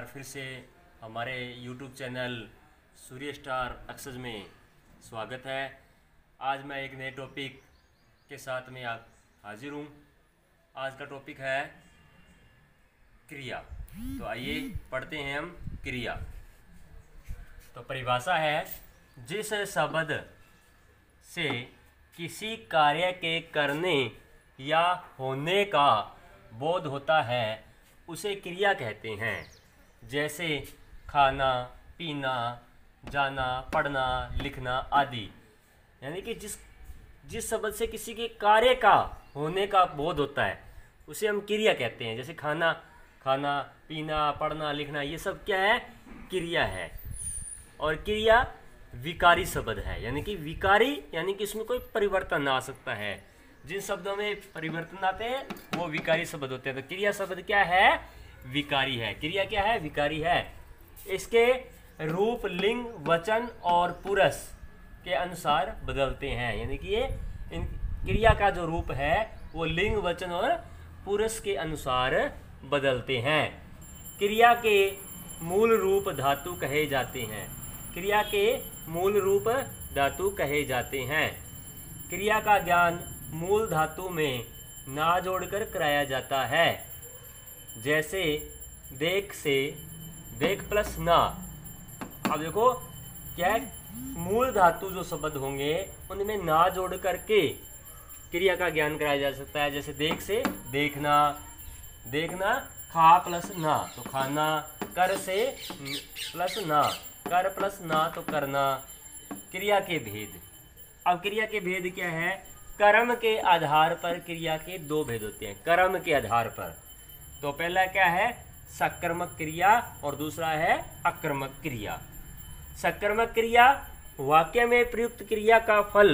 बार फिर से हमारे YouTube चैनल सूर्य स्टार अक्सज में स्वागत है आज मैं एक नए टॉपिक के साथ में आप हाजिर हूँ आज का टॉपिक है क्रिया तो आइए पढ़ते हैं हम क्रिया तो परिभाषा है जिस शब्द से किसी कार्य के करने या होने का बोध होता है उसे क्रिया कहते हैं जैसे खाना पीना जाना पढ़ना लिखना आदि यानी कि जिस जिस शब्द से किसी के कार्य का होने का बोध होता है उसे हम क्रिया कहते हैं जैसे खाना खाना पीना पढ़ना लिखना ये सब क्या है क्रिया है और क्रिया विकारी शब्द है यानी कि विकारी यानी कि इसमें कोई परिवर्तन आ सकता है जिन शब्दों में परिवर्तन आते हैं वो विकारी शब्द होते हैं तो क्रिया शब्द क्या है विकारी है क्रिया क्या है विकारी है इसके रूप लिंग वचन और पुरुष के अनुसार बदलते हैं यानी कि ये इन क्रिया का जो रूप है वो लिंग वचन और पुरुष के अनुसार बदलते हैं क्रिया के मूल रूप धातु कहे जाते हैं क्रिया के मूल रूप धातु कहे जाते हैं क्रिया का ज्ञान मूल धातु में ना जोड़कर कराया जाता है जैसे देख से देख प्लस ना अब देखो क्या मूल धातु जो शब्द होंगे उनमें ना जोड़ करके क्रिया का ज्ञान कराया जा सकता है जैसे देख से देखना देखना खा प्लस ना तो खाना कर से प्लस ना कर प्लस ना तो करना क्रिया के भेद अब क्रिया के भेद क्या है कर्म के आधार पर क्रिया के दो भेद होते हैं कर्म के आधार पर तो पहला क्या है सकर्मक क्रिया और दूसरा है अक्रमक क्रिया सक्रमक क्रिया वाक्य में प्रयुक्त क्रिया का फल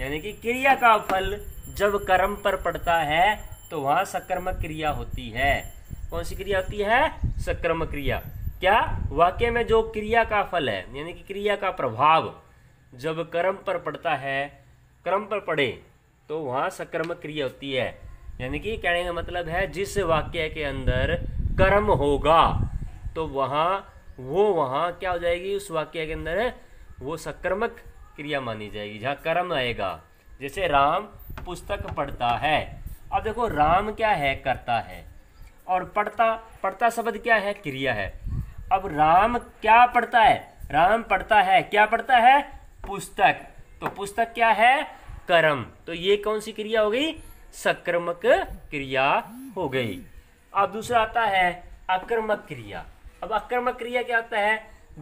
यानी कि क्रिया का फल जब कर्म पर पड़ता है तो वहाँ सक्रमक क्रिया होती है कौन सी क्रिया होती है सक्रमक क्रिया क्या वाक्य में जो क्रिया का फल है यानी कि क्रिया का प्रभाव जब कर्म पर पड़ता है कर्म पर पड़े तो वहाँ सक्रमक क्रिया होती है यानी कि कहने का मतलब है जिस वाक्य के अंदर कर्म होगा तो वहाँ वो वहाँ क्या हो जाएगी उस वाक्य के अंदर वो सक्रमक क्रिया मानी जाएगी जहाँ कर्म आएगा जैसे राम पुस्तक पढ़ता है अब देखो राम क्या है करता है और पढ़ता पढ़ता शब्द क्या है क्रिया है अब राम क्या पढ़ता है राम पढ़ता है क्या पढ़ता है पुस्तक तो पुस्तक क्या है कर्म तो ये कौन सी क्रिया हो गई सक्रमक क्रिया हो गई अब दूसरा आता है आक्रमक क्रिया अब आक्रमक क्रिया क्या होता है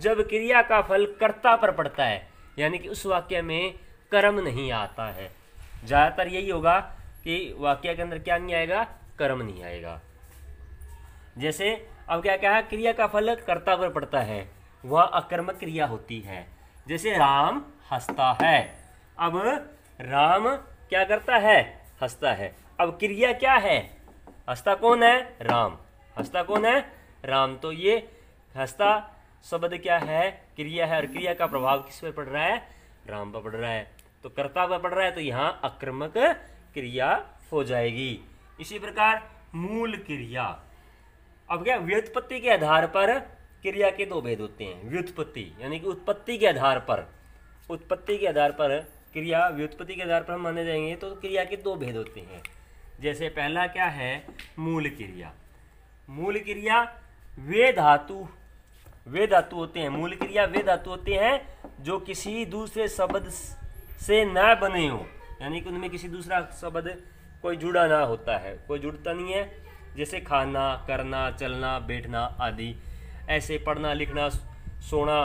जब क्रिया का फल कर्ता पर पड़ता है यानी कि उस वाक्य में कर्म नहीं आता है ज़्यादातर यही होगा कि वाक्य के अंदर क्या नहीं आएगा कर्म नहीं आएगा जैसे अब क्या कहा क्रिया का फल कर्ता पर पड़ता है वह अकर्मक क्रिया होती है जैसे राम हंसता है अब राम क्या करता है हंसता है अब क्रिया क्या है हंसता कौन है राम हंसता कौन है राम तो ये हंसता शब्द क्या है क्रिया है और क्रिया का प्रभाव किस पर पड़ रहा है राम पर पड़ रहा है तो कर्ता पर पड़ रहा है तो यहाँ आक्रमक क्रिया हो जाएगी इसी प्रकार मूल क्रिया अब क्या व्युत्पत्ति के आधार पर क्रिया के दो भेद होते हैं व्युत्पत्ति यानी कि उत्पत्ति के आधार पर उत्पत्ति के आधार पर क्रिया व्युत्पत्ति के आधार पर हम माने जाएंगे तो क्रिया के दो भेद होते हैं जैसे पहला क्या है मूल क्रिया मूल क्रिया वे धातु वे धातु होते हैं मूल क्रिया वे धातु होते हैं जो किसी दूसरे शब्द से ना बने हो यानी कि उनमें किसी दूसरा शब्द कोई जुड़ा ना होता है कोई जुड़ता नहीं है जैसे खाना करना चलना बैठना आदि ऐसे पढ़ना लिखना सोना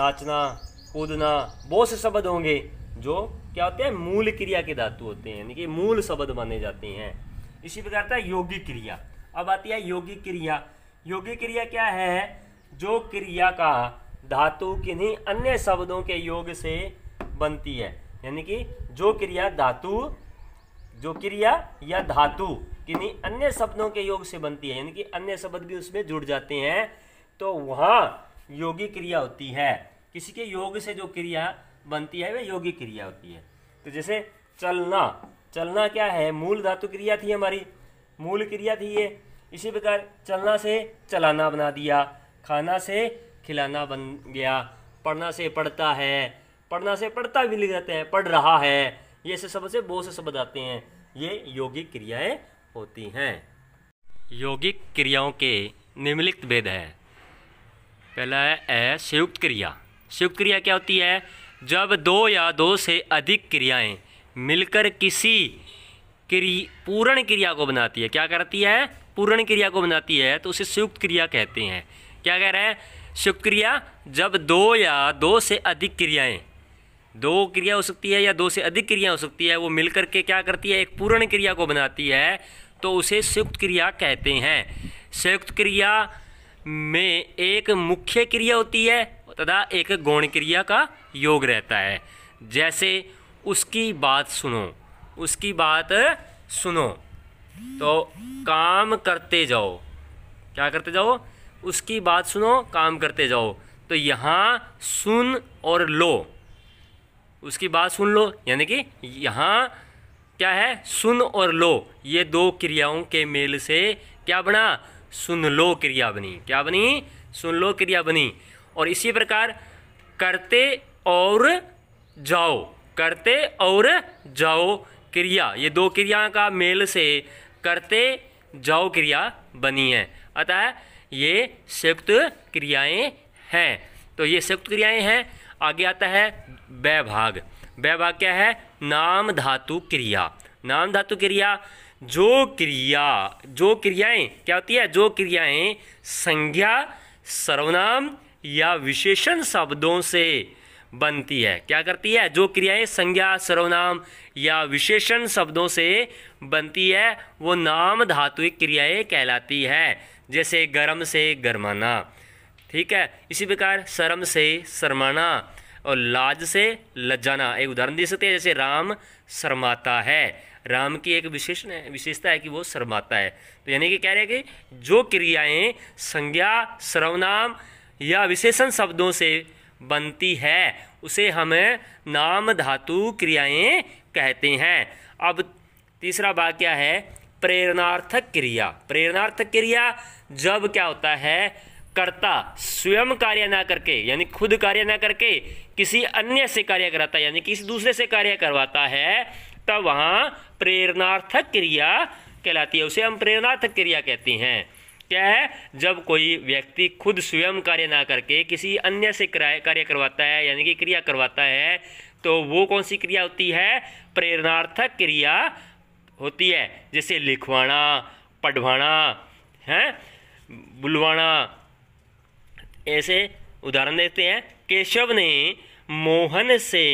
नाचना कूदना बहुत से शब्द होंगे जो क्या होते हैं मूल क्रिया के धातु होते हैं यानी कि मूल शब्द माने जाते हैं इसी प्रकार था योगी क्रिया अब आती है योगी क्रिया योगी क्रिया क्या है जो क्रिया का धातु किन्हीं अन्य शब्दों के योग से बनती है यानी कि जो क्रिया धातु जो क्रिया या धातु किन्हीं अन्य शब्दों के योग से बनती है यानी कि अन्य शब्द भी उसमें जुड़ जाते हैं तो वहाँ योगी क्रिया होती है किसी के योग से जो क्रिया बनती है वह योगी क्रिया होती है तो जैसे चलना चलना क्या है मूल धातु क्रिया थी हमारी मूल क्रिया थी ये इसी प्रकार चलना से चलाना बना दिया खाना से खिलाना बन गया पढ़ना से पढ़ता है पढ़ना से पढ़ता भी लिख जाते हैं पढ़ रहा है ये से सबसे बहुत से शब्द आते हैं ये यौगिक क्रियाएं होती हैं यौगिक क्रियाओं के निम्नलिखित भेद है पहला है संयुक्त क्रिया संयुक्त क्रिया क्या होती है जब दो या दो से अधिक क्रियाएं मिलकर किसी क्रि पूर्ण क्रिया को बनाती है क्या करती है पूर्ण क्रिया को बनाती है तो उसे संयुक्त क्रिया कहते हैं क्या कह रहे हैं संयुक्त क्रिया जब दो या दो से अधिक क्रियाएं दो क्रिया हो सकती है या दो से अधिक क्रिया हो सकती है वो मिलकर के क्या करती है एक पूर्ण क्रिया को बनाती है तो उसे संयुक्त क्रिया कहते हैं संयुक्त क्रिया में एक मुख्य क्रिया होती है तथा एक गौण क्रिया का योग रहता है जैसे उसकी बात सुनो उसकी बात सुनो तो काम करते जाओ क्या करते जाओ उसकी बात सुनो काम करते जाओ तो यहाँ सुन और लो उसकी बात सुन लो यानी कि यहाँ क्या है सुन और लो ये दो क्रियाओं के मेल से क्या बना सुन लो क्रिया बनी क्या बनी सुन लो क्रिया बनी और इसी प्रकार करते और जाओ करते और जाओ क्रिया ये दो क्रिया का मेल से करते जाओ क्रिया बनी है अतः ये संयुक्त क्रियाएं हैं तो ये संयुक्त क्रियाएं हैं आगे आता है व्यभाग व्यभाग क्या है नाम धातु क्रिया नाम धातु क्रिया जो क्रिया जो क्रियाएं क्या होती है जो क्रियाएं संज्ञा सर्वनाम या विशेषण शब्दों से बनती है क्या करती है जो क्रियाएं संज्ञा सर्वनाम या विशेषण शब्दों से बनती है वो नाम धातुक क्रियाएं कहलाती है जैसे गर्म से गर्माना ठीक है इसी प्रकार शर्म से शर्माना और लाज से लज्जाना एक उदाहरण दे सकते हैं जैसे राम शर्माता है राम की एक विशेषण है विशेषता है कि वो शर्माता है तो यानी कि कह रहे हैं कि जो क्रियाएं संज्ञा सर्वनाम या विशेषण शब्दों से बनती है उसे हम नाम धातु क्रियाएं कहते हैं अब तीसरा क्या है प्रेरणार्थक क्रिया प्रेरणार्थक क्रिया जब क्या होता है कर्ता स्वयं कार्य ना करके यानी खुद कार्य ना करके किसी अन्य से कार्य कराता है यानी किसी दूसरे से कार्य करवाता है तब वहाँ प्रेरणार्थक क्रिया कहलाती है उसे हम प्रेरणार्थक क्रिया कहते हैं क्या है जब कोई व्यक्ति खुद स्वयं कार्य ना करके किसी अन्य से कार्य करवाता है यानी कि क्रिया करवाता है तो वो कौन सी क्रिया होती है प्रेरणार्थक क्रिया होती है जैसे लिखवाना पढ़वाना है बुलवाना ऐसे उदाहरण देते हैं केशव ने मोहन से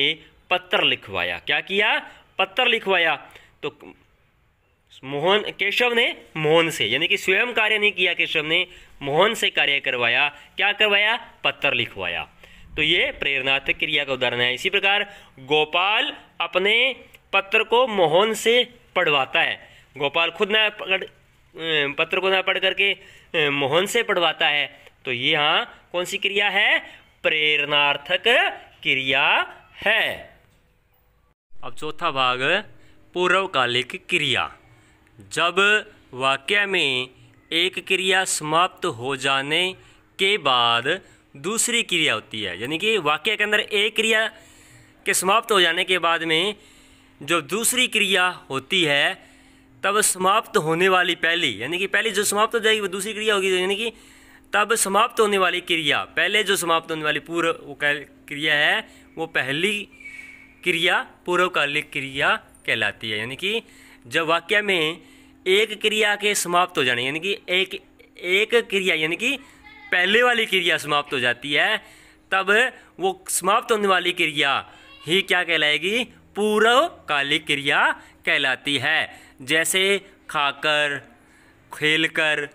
पत्र लिखवाया क्या किया पत्र लिखवाया तो मोहन केशव ने मोहन से यानी कि स्वयं कार्य नहीं किया केशव ने मोहन से कार्य करवाया क्या करवाया पत्र लिखवाया तो ये प्रेरणात्मक क्रिया का उदाहरण है इसी प्रकार गोपाल अपने पत्र को मोहन से पढ़वाता है गोपाल खुद ना पकड़ पत्र को ना पढ़ करके मोहन से पढ़वाता है तो ये हाँ कौन सी क्रिया है प्रेरणार्थक क्रिया है अब चौथा भाग पूर्वकालिक क्रिया जब वाक्य में एक क्रिया समाप्त हो जाने के बाद दूसरी क्रिया होती है यानी कि वाक्य के अंदर एक क्रिया के समाप्त हो जाने के बाद में जो दूसरी क्रिया होती है तब समाप्त होने वाली पहली यानी कि पहली जो समाप्त हो जाएगी वो दूसरी क्रिया होगी यानी कि तब समाप्त होने वाली क्रिया पहले जो समाप्त होने वाली पूर्व वो क्रिया है वो पहली क्रिया पूर्वकालिक क्रिया कहलाती है यानी कि जब वाक्य में एक क्रिया के समाप्त हो जाने यानी कि एक एक क्रिया यानी कि पहले वाली क्रिया समाप्त हो जाती है तब वो समाप्त होने वाली क्रिया ही क्या कहलाएगी पूर्वकालिक क्रिया कहलाती है जैसे खाकर खेलकर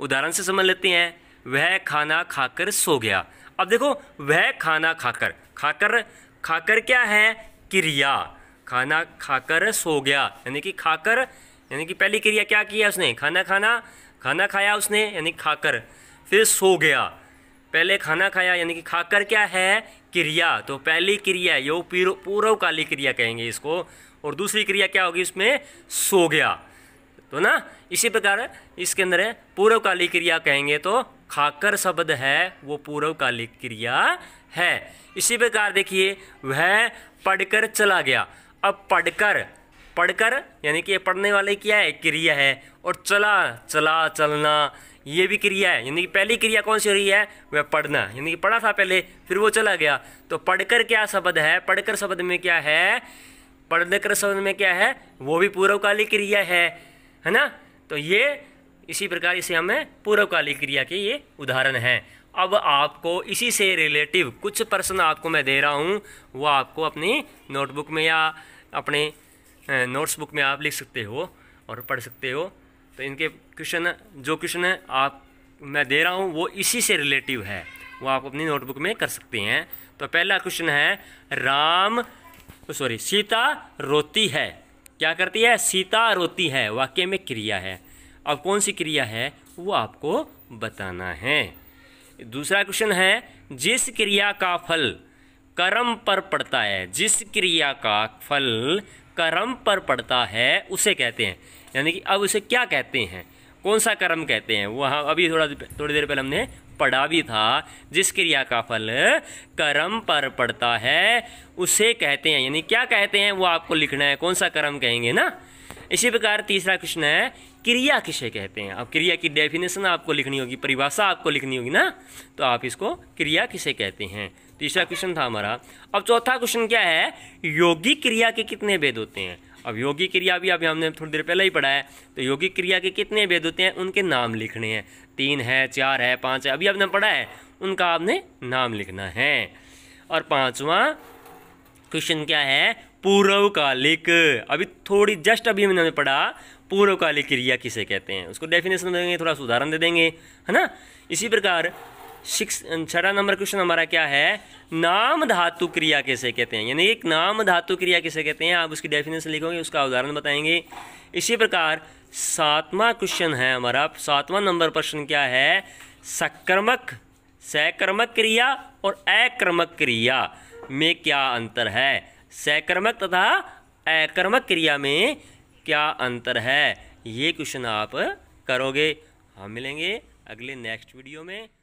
उदाहरण से समझ लेते हैं वह खाना खाकर सो गया अब देखो वह खाना खाकर खाकर खाकर क्या है क्रिया खाना खाकर सो गया यानी कि खाकर यानी कि पहली क्रिया क्या किया उसने खाना खाना खाना खाया उसने यानी खाकर फिर सो गया पहले खाना खाया यानी कि खाकर क्या है क्रिया तो पहली क्रिया यो काली क्रिया कहेंगे इसको और दूसरी क्रिया क्या होगी उसमें सो गया तो ना इसी प्रकार इसके अंदर पूर्व काली क्रिया कहेंगे तो खाकर शब्द है वो पूर्व काली क्रिया है इसी प्रकार देखिए वह पढ़कर चला गया अब पढ़कर पढ़कर यानी कि पढ़ने वाले क्या है क्रिया है और चला चला चलना ये भी क्रिया है यानी कि पहली क्रिया कौन सी हो रही है वह पढ़ना यानी कि पढ़ा था पहले फिर वो चला गया तो पढ़कर क्या शब्द है पढ़कर शब्द में क्या है कर शब्द में क्या है वो भी पूर्वकालिक क्रिया है है ना तो ये इसी प्रकार इसे हमें पूर्वकालिक क्रिया के ये उदाहरण हैं अब आपको इसी से रिलेटिव कुछ प्रश्न आपको मैं दे रहा हूँ वो आपको अपनी नोटबुक में या अपने नोट्स बुक में आप लिख सकते हो और पढ़ सकते हो तो इनके क्वेश्चन जो क्वेश्चन है आप मैं दे रहा हूँ वो इसी से रिलेटिव है वो आप अपनी नोटबुक में कर सकते हैं तो पहला क्वेश्चन है राम सॉरी सीता रोती है क्या करती है सीता रोती है वाक्य में क्रिया है अब कौन सी क्रिया है वो आपको बताना है दूसरा क्वेश्चन है जिस क्रिया का फल कर्म पर पड़ता है जिस क्रिया का फल कर्म पर पड़ता है उसे कहते हैं यानी कि अब उसे क्या कहते हैं कौन सा कर्म कहते हैं वह अभी थोड़ा थोड़ी देर पहले हमने पढ़ा भी था जिस क्रिया का फल कर्म पर पड़ता है उसे कहते हैं यानी क्या कहते हैं वो आपको लिखना है कौन सा कर्म कहेंगे ना इसी प्रकार तीसरा क्वेश्चन है क्रिया किसे कहते हैं अब क्रिया की डेफिनेशन आपको लिखनी होगी परिभाषा आपको लिखनी होगी ना तो आप इसको क्रिया किसे कहते हैं तीसरा क्वेश्चन था हमारा अब चौथा क्वेश्चन क्या है योगी क्रिया के कितने भेद होते हैं अब योगी क्रिया भी अभी हमने थोड़ी देर पहले ही पढ़ा है तो योगी क्रिया के कितने भेद होते हैं उनके नाम लिखने हैं तीन है चार है पाँच है अभी आपने पढ़ा है उनका आपने नाम लिखना है और पाँचवा क्वेश्चन क्या है पूर्वकालिक अभी थोड़ी जस्ट अभी हमने पढ़ा पूर्वकालिक क्रिया किसे कहते हैं उसको डेफिनेशन देंगे थोड़ा सा उदाहरण दे देंगे है ना इसी प्रकार सिक्स छठा नंबर क्वेश्चन हमारा क्या है नाम धातु क्रिया कैसे कहते हैं यानी एक नाम धातु क्रिया किसे कहते हैं आप उसकी डेफिनेशन लिखोगे उसका उदाहरण बताएंगे इसी प्रकार सातवां क्वेश्चन है हमारा सातवां नंबर प्रश्न क्या है सक्रमक सक्रमक क्रिया और अक्रमक क्रिया में क्या अंतर है सक्रमक तथा अकर्मक क्रिया में क्या अंतर है ये क्वेश्चन आप करोगे हम मिलेंगे अगले नेक्स्ट वीडियो में